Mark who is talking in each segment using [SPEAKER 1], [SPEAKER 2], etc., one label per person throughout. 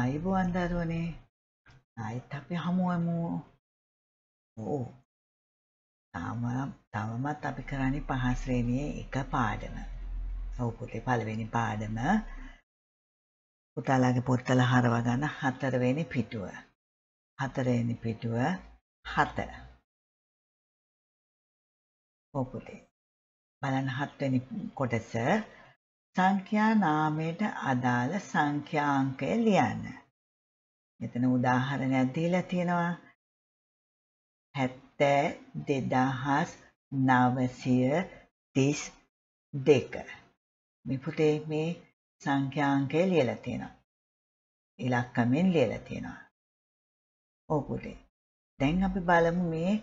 [SPEAKER 1] අයිබුවන් දරුවනේ අයිත් අපි හමුුවමු ඕ තාම තවමත් අපි කරන්නේ පහස්ශ්‍රේණිය එක පාඩම ඔවුපුතේ පළවෙනි පාඩම පුතාලාගේ පොත්තල හරව ගන්න හතරවෙනි පිටුව හතරවෙනි පිටුව හත ඔපුතේ බලන් හත්වෙනි කොටස සංඛ්‍යා නාමයට අදාළ සංඛ්‍යාංකය ලියන්න. මෙතන උදාහරණයක් දීලා තියෙනවා. 72932. මේ පුතේ මේ සංඛ්‍යාංකය ලියලා තියෙනවා. ඉලක්කමෙන් ලියලා තියෙනවා. ඔව් පුතේ. දැන් අපි බලමු මේ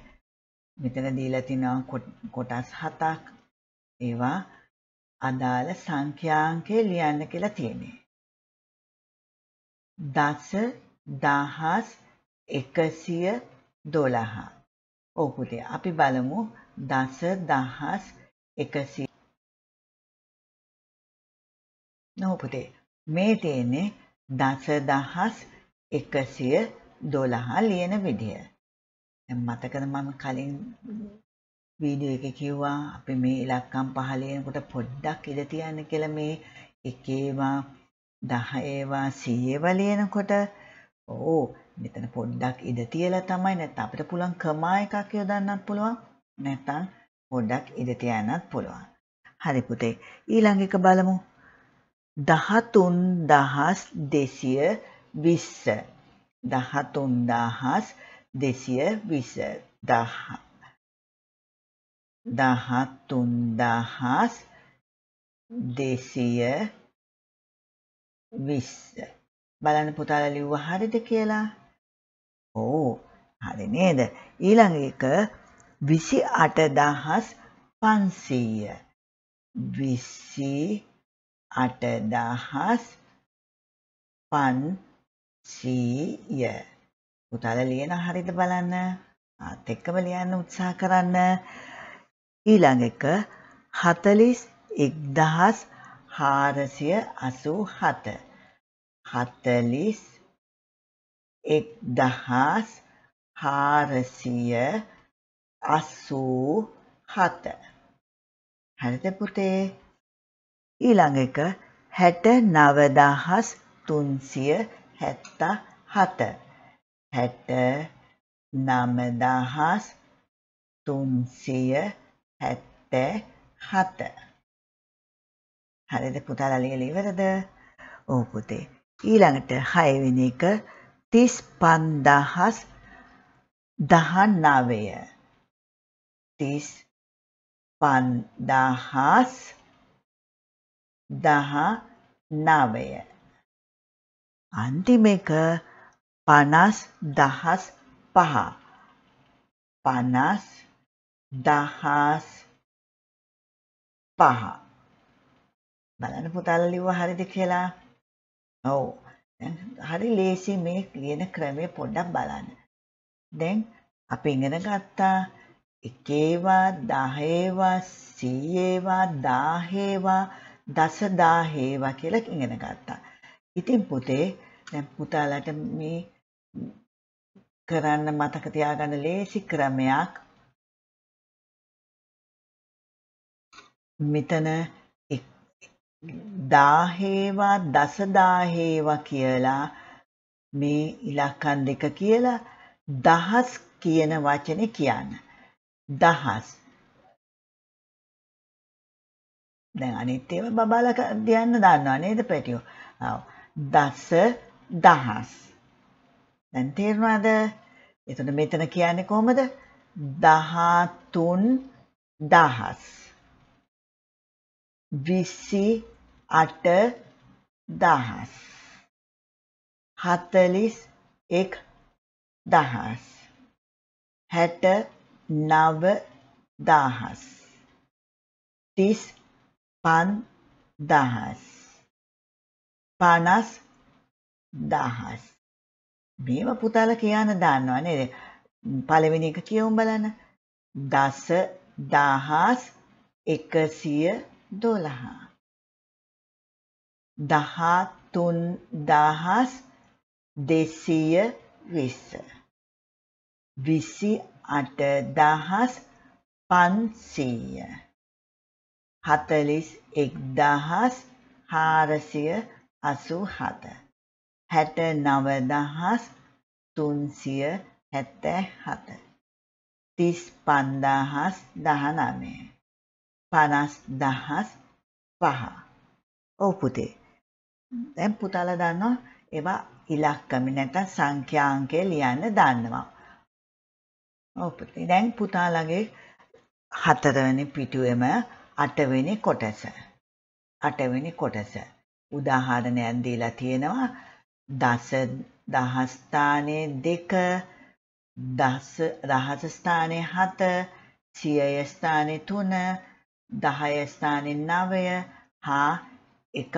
[SPEAKER 1] මෙතන දීලා තියෙනවා කොටස් හතක්. ඒවා අදාළ සංඛ්‍යාංකය ලියන්න කියලා තියෙන්නේ. දස දහස් එකසිය දොළහ. ඔව් පුතේ අපි බලමු දස දහස් එකසිය. නෝ පුතේ මේ තියෙන්නේ දස දහස් එකසිය දොළහ ලියන විදිය. මතකද මම කලින් වීඩියෝ එකේ කිව්වා අපි මේ ඉලක්කම් 15 එනකොට පොඩ්ඩක් ඉඳ තියන්න කියලා මේ එකේවා 10 ඒවා 100 ඒවා ලියනකොට ඕ මෙතන පොඩ්ඩක් ඉඳ තියලා තමයි නැත්නම් අපිට පුළුවන් කමා එකක් යොදන්නත් පුළුවන් නැත්නම් පොඩ්ඩක් ඉඳ තියන්නත් පුළුවන්. හරි පුතේ ඊළඟ එක බලමු. 13220 13220 දහ දහතුන් දහස් දෙසිය විස්ස බලන්න පුතාල ලිව්ව හරිද කියලා ඕ හරි නේද ඊළඟ එක විසි අට දහස් පන්සීය විසි අට දහස් පන්සීය පුතාල ලියන හරිද බලන්න අත් එක්කම ලියන්න උත්සාහ කරන්න ඊළඟ එක හතලිස් එක්දහස් හාරසිය අසූ හත හතලිස් එක්දහස් හාරසිය අස්සූ හත හැරිත පුටේ ඊළඟ එක හැට නවදහස් තුන්සිය හැත්තා හත හැට නමදහස් තුන්සිය හැත්තෑ හත හරිද පුතාලා ලියලා ඉවරද? ඔව් පුතේ. ඊළඟට 6 වෙනි එක 35019 35019 අන්තිම එක 50000 පහ 50 දහස් පහ බලන්න පුතල් ලිව්ව හරිද කියලා ඔව් දැන් හරි ලේසි මේ ලියන ක්‍රමය පොඩ්ඩක් බලන්න දැන් අපි ඉගෙන ගත්තා එකේවා දහේවා සීයේවා දාහේවා දස දාහේවා කියලා ඉගෙන ගත්තා ඉතින් පුතේ දැන් පුතාලට මේ කරන්න මතක තියාගන්න ලේසි ක්‍රමයක් මෙතන දාහේවා දසදාහේවා කියලා මේ ඉලක්කන් දෙක කියලා දහස් කියන වචනේ කියන්න. දහස්. දැන් අනිත් ඒවා බබාලා කියන්න දන්නවා නේද පැටියෝ? ආව. දස දහස්. දැන් තේරුණාද? එතකොට මෙතන කියන්නේ කොහොමද? 13 දහස්. විසි අට දහස් හතලිස් එක් දහස් හැට නව දහස් තිස් පන් දහස් පනස් දහස් මේම පුතාල කියන්න දන්නවා නේද පළවෙනි එක කියවුම් බලන්න දස දහස් එකසිය දොළහ දහතුන් දහස් දෙසීය විස්ස විසි අට දහස් පන්සීය හතලිස් එක් දහස් හාරසිය අසු හත හැට නව දහස් තුන්සිය හැත්තෑ හත තිස් පන්දහස් දහනමය පනස් දහස් පහ ඔව පුතේ දැන් පුතාලා දන්නවා ඒවා ඉලක්කම නැත්නම් සංඛ්‍යාංකය ලියන්න දන්නවා ඔව් පුතේ දැන් පුතාලාගේ හතරවෙනි පිටුවේම අටවෙනි කොටස අටවෙනි කොටස උදාහරණයක් දීලා තියෙනවා දස දහස්ථානයේ දෙක දස දහස ස්ථානයේ හත සියය ස්ථානයේ තුන දහය ස්ථානෙන් නවය හා එක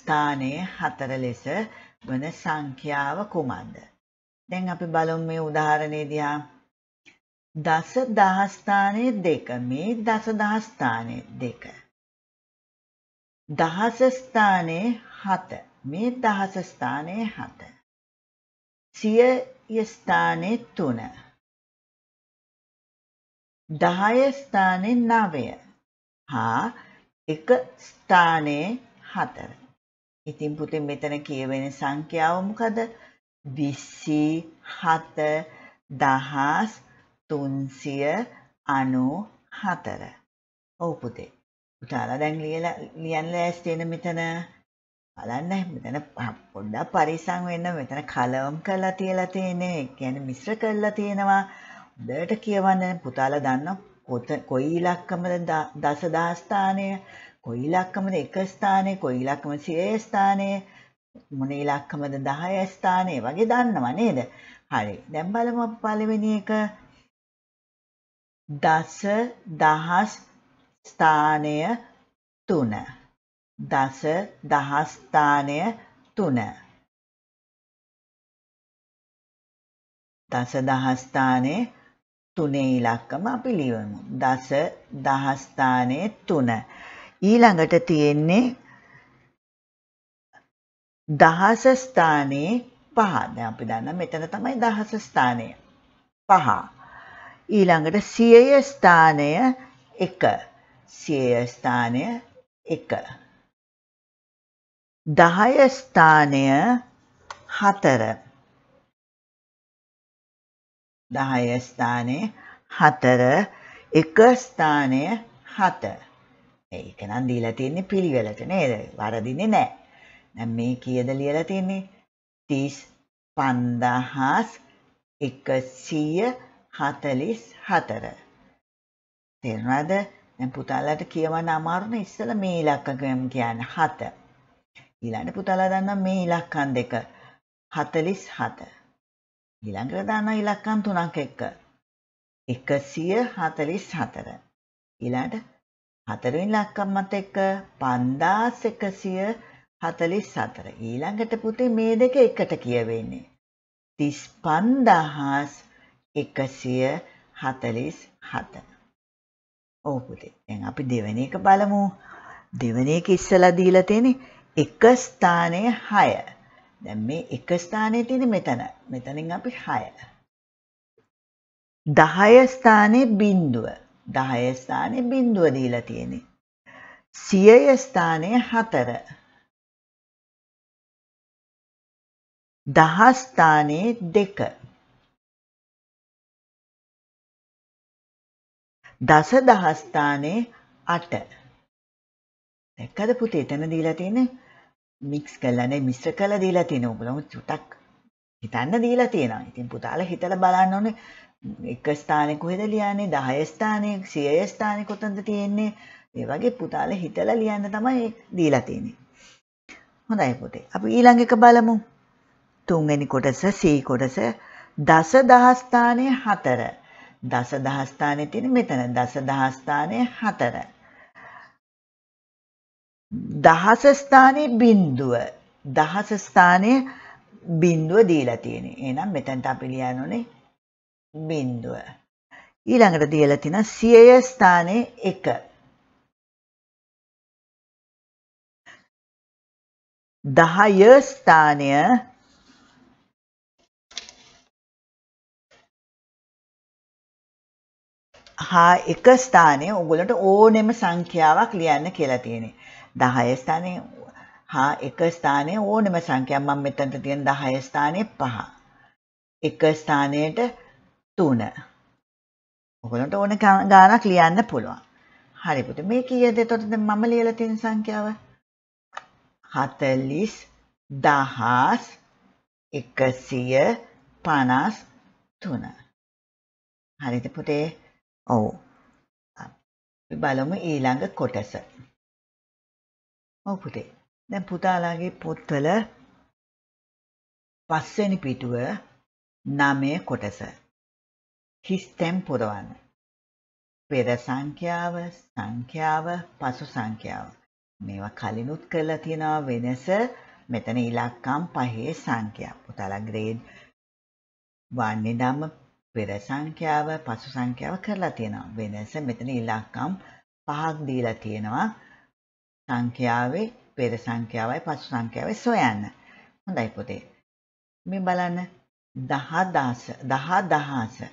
[SPEAKER 1] ස්ථානයේ හතර ලෙස වන සංඛ්‍යාව කුමක්ද? දැන් අපි බලමු මේ උදාහරණය දිහා. දස දහස්ථානයේ දෙක මේ දස දහස්ථානයේ දෙක. දහස ස්ථානයේ හත මේ දහස ස්ථානයේ හත. සිය ස්ථානයේ තුන. දහය ස්ථානයේ නවය හා එක ස්ථානයේ හතර. ඉතින් පුතින් මෙතන කියවෙන සංඛ්‍යාව මොකද? 27 දහස් 394. ඔව් පුතේ. පුතාලා දැන් ලියලා ලියන්න ලෑස්ති වෙන මෙතන බලන්න මෙතන පොඩ්ඩක් පරිස්සම් වෙන්න මෙතන කලවම් කරලා තියලා තියෙන්නේ. ඒ කියන්නේ මිශ්‍ර කරලා තියෙනවා. හොඳට කියවන්න පුතාලා දන්නවා. කොත කොයි ඉලක්කමද දසදා ස්ථානය කොයි ඉලක්කමද එක ස්ථානය කොයි ඉලක්කම සිය ස්ථානය මොන ඉලක්කමද 10 ස්ථානය වගේ දන්නව නේද? හරි. දැන් බලමු පළවෙනි එක දස දහස් ස්ථානය 3. දස දහස් ස්ථානය 3. දස දහස් ස්ථානයේ තුනේ ඉලක්කම අපි ලියමු. දස දහස්ථානයේ තුන. ඊළඟට තියෙන්නේ දහස ස්ථානයේ පහ. දැන් අපි දන්න මෙතන තමයි දහස ස්ථානය. පහ. ඊළඟට සියය ස්ථානය එක. සියය ස්ථානය එක. දහය ස්ථානය හතර. දහය ස්ථානය හතර එක ස්ථානය හත ඒක නම් දීලා තියෙන්නේ පිළිවෙලට නේද වරදින්නේ නෑ දැන් මේ කීයද ලියලා තියෙන්නේ තිස් පන්දහස් එකසිය හතලිස් හතර තේරෙනවද දැන් පුතාලාට කියවන්න අමාරුනේ ඉස්සෙල්ලා මේ ඉලක්කම් කියන්න හත ඊළඟට පුතාලා දන්නා මේ ඉලක්කම් දෙක හතලිස් හතර ඊළඟට දාන්න ඉලක්කම් තුනක් එක්ක 144 ඊළඟට හතරවෙනි ලක්කම්මත් එක්ක 5144 ඊළඟට පුතේ මේ දෙක එකට කියවෙන්නේ 35147 ඔව් පුතේ දැන් අපි දෙවෙනි එක බලමු දෙවෙනි එක ඉස්සලා දීලා තියෙන්නේ එක ස්ථානයේ 6 දැන් මේ එක ස්ථානයේ තියෙන මෙතන. මෙතනින් අපි 6. 10 ස්ථානයේ බිඳුව. 10 ස්ථානයේ බිඳුව දීලා තියෙන්නේ. 100 ස්ථානයේ 4. දහ ස්ථානයේ 2. දස දහස්ථානයේ 8. දැක්කද පුතේ එතන දීලා තියෙන්නේ මික්ස් කරලනේ මිශ්‍ර කළ දීලා තියෙන උඹලම චුටක් හිතන්න දීලා තියෙනවා. ඉතින් පුතාලා හිතලා බලන්න ඕනේ එක ස්ථානේ කොහෙද ලියන්නේ 10 ස්ථානේ 100 ස්ථානේ කොතනද තියෙන්නේ? ඒ වගේ පුතාලා හිතලා ලියන්න තමයි දීලා තියෙන්නේ. හොඳයි පුතේ. අපි ඊළඟ එක බලමු. තුන්වෙනි කොටස C කොටස දස දහස්ථානය හතර දස දහස්ථානය තියෙන මෙතන දස දහස්ථානය හතර දහස ස්ථානයේ බිංදුව දහස ස්ථානයේ බිංදුව දීලා තියෙන්නේ. එහෙනම් මෙතනට අපි ලියන්න ඕනේ බිංදුව. ඊළඟට දීලා තියෙන සියය ස්ථානයේ 1. දහය ස්ථානය හා එක ස්ථානය ඔගොල්ලන්ට ඕනෙම සංඛ්‍යාවක් ලියන්න කියලා තියෙන්නේ. 10 ස්ථානේ හා එක ස්ථානයේ ඕනම සංඛ්‍යාවක් මම මෙතනට තියෙන 10 ස්ථානේ 5. එක ස්ථානයට 3. ඔයගොල්ලන්ට ඕන ගාණක් ලියන්න පුළුවන්. හරි පුතේ මේ කීයද? එතකොට මම ලියලා තියෙන සංඛ්‍යාව 40 දහස් 153. හරිද පුතේ? ඔව්. අපි බලමු ඊළඟ කොටස. ඔව් පුතේ. දැන් පුතාලාගේ පොත්වල පස්වෙනි පිටුව නමේ කොටස. හිස්තැම් පුරවන්න. පෙර සංඛ්‍යාව, සංඛ්‍යාව, පසු සංඛ්‍යාව. මේවා කලිනුත් කරලා තියෙනවා වෙනස. මෙතන ඉලක්කම් පහේ සංඛ්‍යා. පුතාලා ග්‍රේඩ් වන්නේ නම් පෙර සංඛ්‍යාව පසු සංඛ්‍යාව කරලා තියෙනවා වෙනස මෙතන ඉලක්කම් පහක් දීලා තියෙනවා සංඛ්‍යාවේ පෙර සංඛ්‍යාවයි පසු සංඛ්‍යාවයි සොයන්න. හොඳයි පුතේ. මේ බලන්න 10000 10000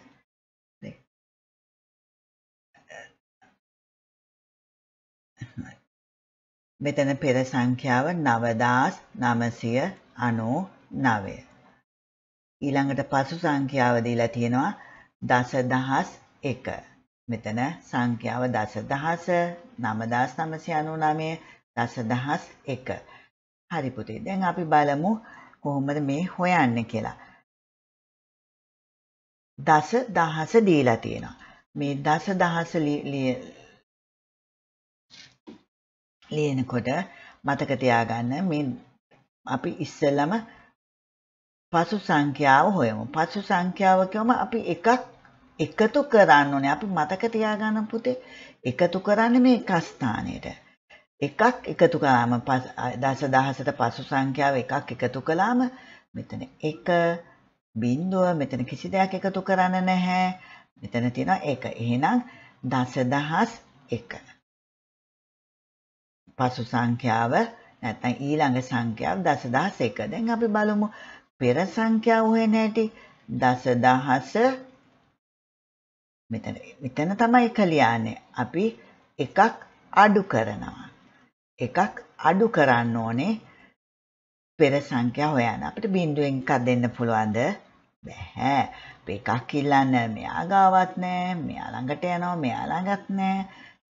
[SPEAKER 1] මෙතන පෙර සංඛ්‍යාව 9999. ඊළඟට පසු සංඛ්‍යාව දීලා තියෙනවා 10001. මෙතන සංඛ්‍යාව දසදහස නමදස් නමසය අනුනමේ දසදහස් එක. හරි පුතේ දැන් අපි බලමු කොහොමද මේ හොයන්න කියලා. දස දහස දීලා තියෙනවා. මේ දස දහස ලියනකොට මතක තියාගන්න මේ අපි ඉස්සෙල්ලම පසු සංඛ්‍යාව හොයමු. පසු සංඛ්‍යාව කියවම අපි එකක් එකතු කරන්න ඕනේ. අපි මතක තියාගන්න පුතේ එකතු කරන්නේ මේ කස්ථානෙට. එකක් එකතු කළාම දස දහසට පසු සංඛ්‍යාව එකක් එකතු කළාම මෙතන 1 බිංදුව මෙතන කිසි දෙයක් එකතු කරන්න නැහැ. මෙතන තියෙනවා 1. එහෙනම් දස දහස් 1. පසු සංඛ්‍යාව නැත්නම් ඊළඟ සංඛ්‍යාව දස දහස් 1. දැන් අපි බලමු පෙර සංඛ්‍යාව හොයන හැටි දස දහස මෙතන මෙතන තමයි කළයානේ අපි එකක් අඩු කරනවා. එකක් අඩු කරන්න ඕනේ පෙර සංඛ්‍යා හොයන්න. අපිට බිංදුවෙන් එකක් දෙන්න පුළුවන්ද? බැහැ. අපි එකක් ඉල්ලන්න මෙයා ගාවත් නෑ, මෙයා ළඟට යනවා මෙයා ළඟත් නෑ,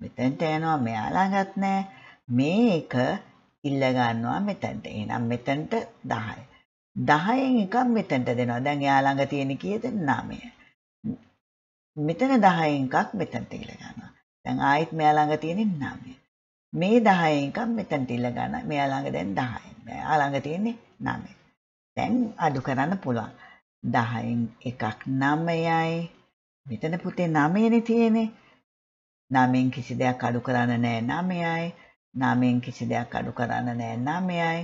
[SPEAKER 1] මෙතෙන්ට යනවා මෙයා ළඟත් නෑ. මේක ඉල්ල ගන්නවා මෙතෙන්ට. එහෙනම් මෙතෙන්ට 10. 10න් එකක් මෙතෙන්ට දෙනවා. දැන් එයා ළඟ තියෙන කීයද? 9. මෙතන 10 එකක් මෙතනට ඉල්ල ගන්නවා. දැන් ආයෙත් මෙයා ළඟ තියෙන්නේ 9. මේ 10 එකක් මෙතනට ඉල්ල ගන්න. මෙයා ළඟ දැන් 10යි. මෙයා ළඟ තියෙන්නේ 9. දැන් අඩු කරන්න පුළුවන්. 10න් එකක් 9යි. මෙතන පුතේ 9නේ තියෙන්නේ. 9න් කිසි දෙයක් අඩු කරන්න නෑ 9යි. 9න් කිසි දෙයක් අඩු කරන්න නෑ 9යි.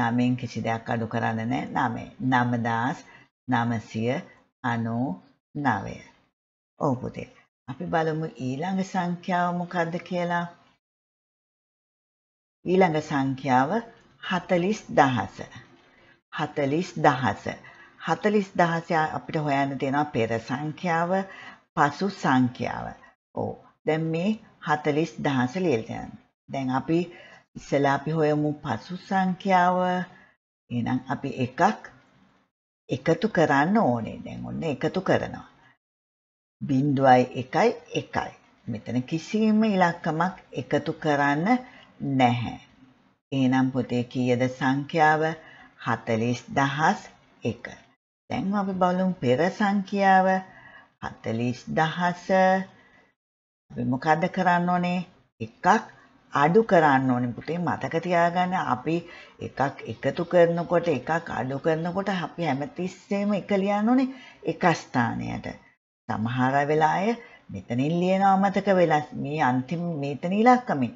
[SPEAKER 1] 9න් කිසි දෙයක් අඩු කරන්න නෑ 9. 9999 ඔව් පුතේ. අපි බලමු ඊළඟ සංඛ්‍යාව මොකද්ද කියලා. ඊළඟ සංඛ්‍යාව 40000. 40000. 40000 අපිට හොයන්න තියෙනවා පෙර සංඛ්‍යාව, පසු සංඛ්‍යාව. ඔව්. දැන් මේ 40000 ලියලා දැන් අපි ඉස්සලා අපි හොයමු පසු සංඛ්‍යාව. එහෙනම් අපි එකක් එකතු කරන්න ඕනේ. දැන් ඔන්න එකතු කරනවා. බින්දුවයි එකයි එකයි. මෙතන කිසිම ඉලක්කමක් එකතු කරන්න නැහැ. එනම් පොතේ කීයද සංඛ්‍යාව හතලිස් දහස් එක. දැන් අපි බලුම් පෙර සංඛ්‍යාව හතලිස් දහස මොකක්ද කරන්න ඕනේ එකක් අඩු කරන්න ඕනේ පුතේ මතක තියාගන්න අපි එකක් එකතු කරනකොට එකක් අඩු කරනකොට අපි හැමතිස්සෙම එක ලියන්න ඕනේ එක ස්ථානයට. සමහර වෙලාය මෙතනින් ලියනවා මතක වෙලා මේ අන්තිම මෙතන ඉලක්කමේ.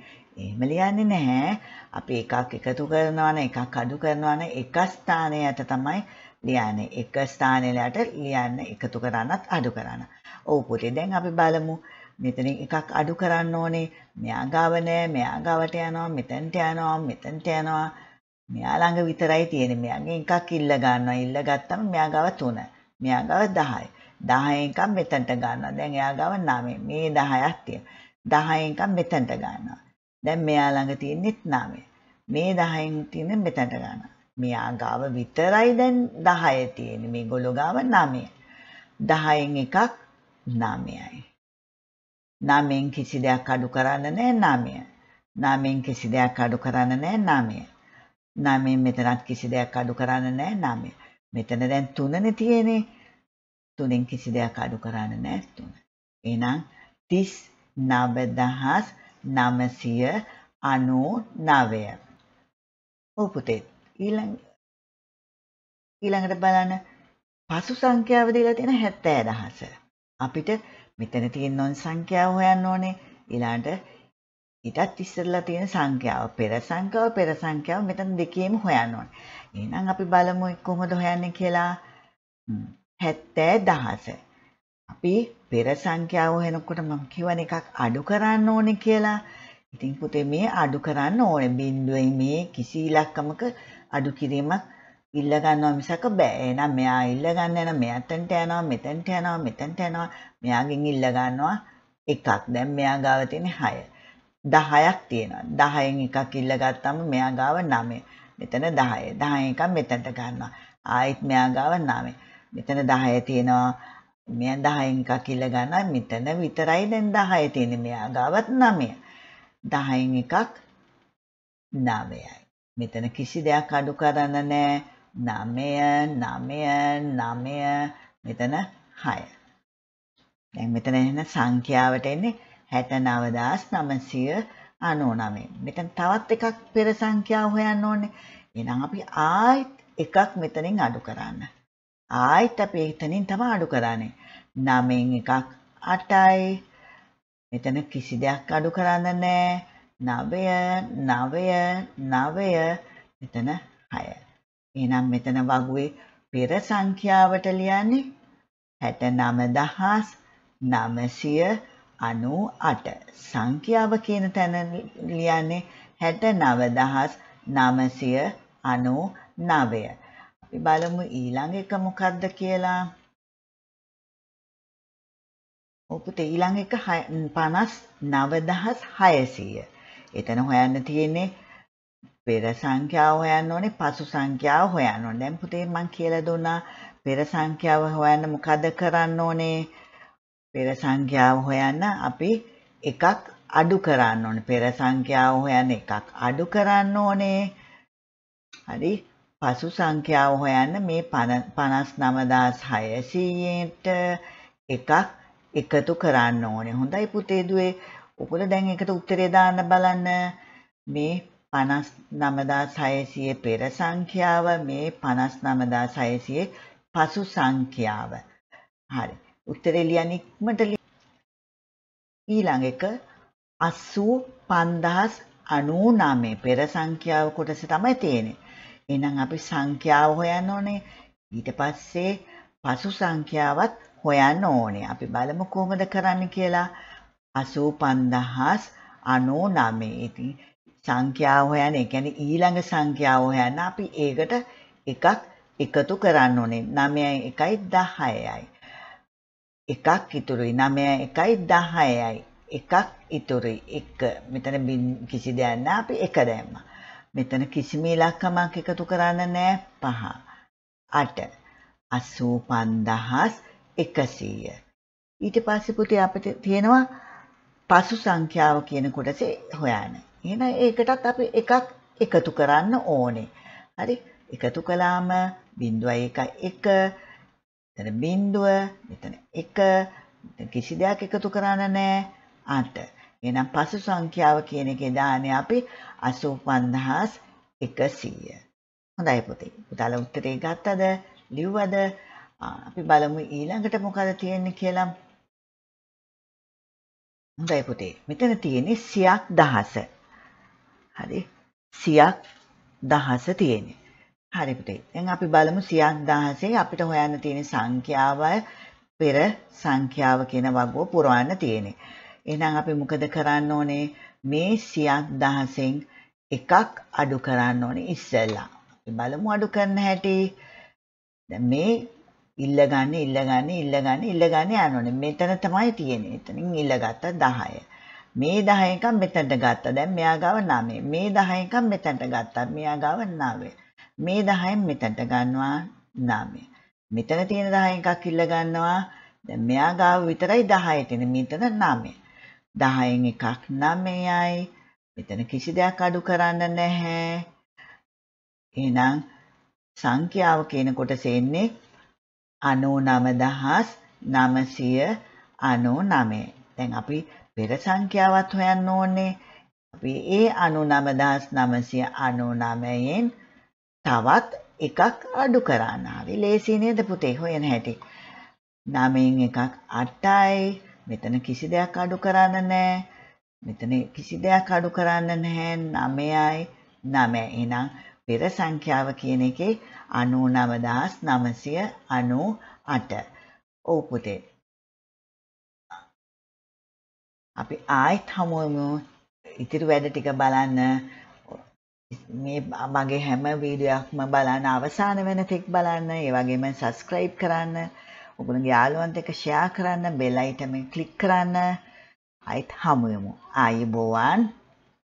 [SPEAKER 1] එහෙම ලියන්නේ නැහැ. අපි එකක් එකතු කරනවා නේ එකක් අඩු කරනවා නේ එක ස්ථානයට තමයි ලියන්නේ. එක ස්ථානෙලට ලියන්න එකතු කරන්නත් අඩු කරන්න. ඔව් පුතේ දැන් අපි බලමු. මෙතනින් එකක් අඩු කරන්න ඕනේ. මෙයා ගාව නෑ. මෙයා ගාවට යනවා. මෙතෙන්ට යනවා. මෙතෙන්ට යනවා. මෙයා ළඟ විතරයි තියෙන්නේ. මෙයාගෙන් එකක් ඉල්ල ගන්නවා. ඉල්ල ගත්තම මෙයා ගාව 3. මෙයා ගාව 10. 10 එකක් මෙතනට ගන්නවා. දැන් එයා ගාව 9. මේ 10ක් තියෙනවා. 10 එකක් මෙතනට ගන්නවා. දැන් මෙයා ළඟ තියෙන්නේ 9. මේ 10න් තියෙන මෙතනට ගන්නවා. මෙයා ගාව විතරයි දැන් 10 තියෙන්නේ. මේගොල්ලෝ ගාව 9. 10න් එකක් 9යි. 9න් කිසි දෙයක් අඩු කරන්න නැහැ 9. 9න් කිසි දෙයක් අඩු කරන්න නැහැ 9. 9න් මෙතනත් කිසි දෙයක් අඩු කරන්න නැහැ 9. මෙතන දැන් 3නේ තියෙන්නේ. තුනෙන් කිසි දෙයක් අඩු කරන්න නෑ තුන. එහෙනම් 39999. ඔව් පුතේ ඊළඟ ඊළඟට බලන්න පසු සංඛ්‍යාව දීලා තියෙන 70000. අපිට මෙතන තියෙන ඕන සංඛ්‍යාව හොයන්න ඕනේ. ඊළඟට ඊටත් ඉස්සෙල්ලා තියෙන සංඛ්‍යාව පෙර සංඛ්‍යාව පෙර සංඛ්‍යාව මෙතන දෙකේම හොයන්න ඕනේ. එහෙනම් අපි බලමු කොහොමද හොයන්නේ කියලා. හැත්තෑ දහස. අපි පෙර සංඛ්‍යාව හෙනකොට මම කිවන එකක් අඩු කරන්න ඕනෙ කියලා. ඉතින් පුතේ මේ අඩු කරන්න ඕනේ බින්දුවයි මේ කිසි ඉලක්කමක අඩු කිරීමක් ඉල්ල ගන්නවා මිසක බෑ. එහෙනම් මෙයා ඉල්ල ගන්න යනවා මෙතනට යනවා මෙතනට යනවා මෙතනට යනවා මෙයාගෙන් ඉල්ල ගන්නවා එකක්. දැන් මෙයා ගාව තියෙන 6. 10ක් තියෙනවා. 10න් එකක් ඉල්ල ගත්තම මෙයා ගාව 9. මෙතන 10. 10න් එකක් මෙතනට ගන්නවා. ආයෙත් මෙයා ගාව 9. මෙතන 10 තියෙනවා. මෙයා 10න් එකක් ඉල්ල ගන්න. මෙතන විතරයි දැන් 10 තියෙන්නේ. මෙයා ගාවත් 9. 10න් එකක් 9යි. මෙතන කිසි දෙයක් අඩු කරන්න නෑ. 9 9 9 මෙතන 6. දැන් මෙතන එන සංඛ්‍යාවට එන්නේ 69999. මෙතන තවත් එකක් පෙර සංඛ්‍යාව හොයන්න ඕනේ. එහෙනම් අපි ආයෙත් එකක් මෙතනින් අඩු කරන්න. ආයිත් අපි එතනින් තම අඩු කරන්නේ. නමෙන් එකක් අටයි. මෙතන කිසි දෙයක් අඩු කරන්න නෑ. නවය නවය නවය මෙතන හය. එනම් මෙතන වගුවේ පෙර සංඛ්‍යාවට ලියන්නේ හැට නම දහස් නමසිය අනු අට සංඛ්‍යාව කියන තැන ලියන්නේ හැට නවදහස් නමසිය අනු නවය. අපි බලමු ඊළඟ එක මොකක්ද කියලා. ඔපුතේ ඊළඟ එක 59600. එතන හොයන්න තියෙන්නේ පෙර සංඛ්‍යාව හොයන්න ඕනේ, පසු සංඛ්‍යාව හොයන්න ඕනේ. දැන් පුතේ මම කියලා දුන්නා පෙර සංඛ්‍යාව හොයන්න මොකද කරන්න ඕනේ? පෙර සංඛ්‍යාව හොයන්න අපි එකක් අඩු කරන්න ඕනේ. පෙර සංඛ්‍යාව හොයන්න එකක් අඩු කරන්න ඕනේ. හරි පසු සංඛ්‍යාව හොයන්න මේ 59600ට එකක් එකතු කරන්න ඕනේ. හොඳයි පුතේ දුවේ. ඔකල දැන් එකට උත්තරේ දාන්න බලන්න. මේ 59600 පෙර සංඛ්‍යාව මේ 59600 පසු සංඛ්‍යාව. හරි. උත්තරේ ලියන්න ඉක්මනට ඊළඟ එක 85099 පෙර සංඛ්‍යාව කොටස තමයි තියෙන්නේ. එහෙනම් අපි සංඛ්‍යාව හොයන්න ඕනේ. ඊට පස්සේ පසු සංඛ්‍යාවත් හොයන්න ඕනේ. අපි බලමු කොහොමද කරන්න කියලා. 85099. ඉතින් සංඛ්‍යාව හොයන්න, ඒ කියන්නේ ඊළඟ සංඛ්‍යාව හොයන්න අපි ඒකට එකක් එකතු කරන්න ඕනේ. 9යි 1යි 10යි. එකක් ඉතුරුයි 9යි 1යි 10යි. එකක් ඉතුරුයි 1. මෙතන කිසි දෙයක් නැහැ. අපි 1 දැම්මා. මෙතන කිසිම ඉලක්කමක් එකතු කරන්න නෑ පහ. අට අසූ පන්දහස් එකසීය. ඊට පස්සෙ පුතේ අපිට තියෙනවා පසු සංඛ්‍යාව කියන කොටසේ හොයන්න. එහෙනම් ඒකටත් අපි එකක් එකතු කරන්න ඕනේ. හරි? එකතු කළාම 0.1 1 එතන බිඳුව, මෙතන 1 කිසි දෙයක් එකතු කරන්න නැහැ. 8. එනම් පසු සංඛ්‍යාව කියන එකේ දානේ අපි 85100. හොඳයි පුතේ. පුතාලා උත්තරේ ගත්තද? ලිව්වද? අපි බලමු ඊළඟට මොකද තියෙන්නේ කියලා. හොඳයි පුතේ. මෙතන තියෙන්නේ සියක් දහස. හරි. සියක් දහස තියෙන්නේ. හරි පුතේ. දැන් අපි බලමු සියක් දහසේ අපිට හොයන්න තියෙන සංඛ්‍යාව පෙර සංඛ්‍යාව කියන වගුව පුරවන්න තියෙන්නේ. එහෙනම් අපි මොකද කරන්න ඕනේ? මේ සියක් දහසෙන් එකක් අඩු කරන්න ඕනේ ඉස්සෙල්ලා. අපි බලමු අඩු කරන්න හැටි. දැන් මේ ඉල්ලගන්නේ ඉල්ලගන්නේ ඉල්ලගන්නේ ඉල්ලගන්නේ යනෝනේ. මෙතන තමයි තියෙන්නේ. එතනින් ඉල්ලගත්ත 10. මේ 10 එකක් මෙතනට ගත්තා. දැන් මෙයා ගාව 9. මේ 10 එකක් මෙතනට ගත්තා. මෙයා ගාව 9. මේ 10න් මෙතනට ගන්නවා 9. මෙතන තියෙන 10 එකක් ඉල්ල ගන්නවා. දැන් මෙයා ගාව විතරයි 10 තියෙන. මෙතන 9. දහයෙන් එකක් නමයයි මෙතන කිසි දෙයක් අඩු කරන්න නැහැ එහෙනම් සංඛ්‍යාව කියන කොටස එන්නේ අනෝ නම දහස් නමසිය අනෝ නමය දැන් අපි පෙර සංඛ්‍යාවත් හොයන්න ඕනේ අපි ඒ අනු නම දහස් නමසිය අනු නමයෙන් තවත් එකක් අඩු කරන්න ආවේ ලේසි නේද පුතේ හොයන හැටි නමයෙන් එකක් අටයි මෙතන කිසි දෙයක් අඩු කරන්න නැහැ. මෙතන කිසි දෙයක් අඩු කරන්න නැහැ. 9යි 9. එහෙනම් පෙර සංඛ්‍යාව කියන එකේ 99998. ඔව් පුතේ. අපි ආයෙත් හමු වෙමු. ඉතිරි වැඩ ටික බලන්න. මේ මගේ හැම වීඩියෝයක්ම බලන්න අවසාන වෙනතෙක් බලන්න. ඒ වගේම subscribe කරන්න. ඔබලගේ යාළුවන්ට එක ෂෙයා කරන්න බෙල් අයිටම ක්ලික් කරන්න අයිත් හමුයමු ආයුබෝවන්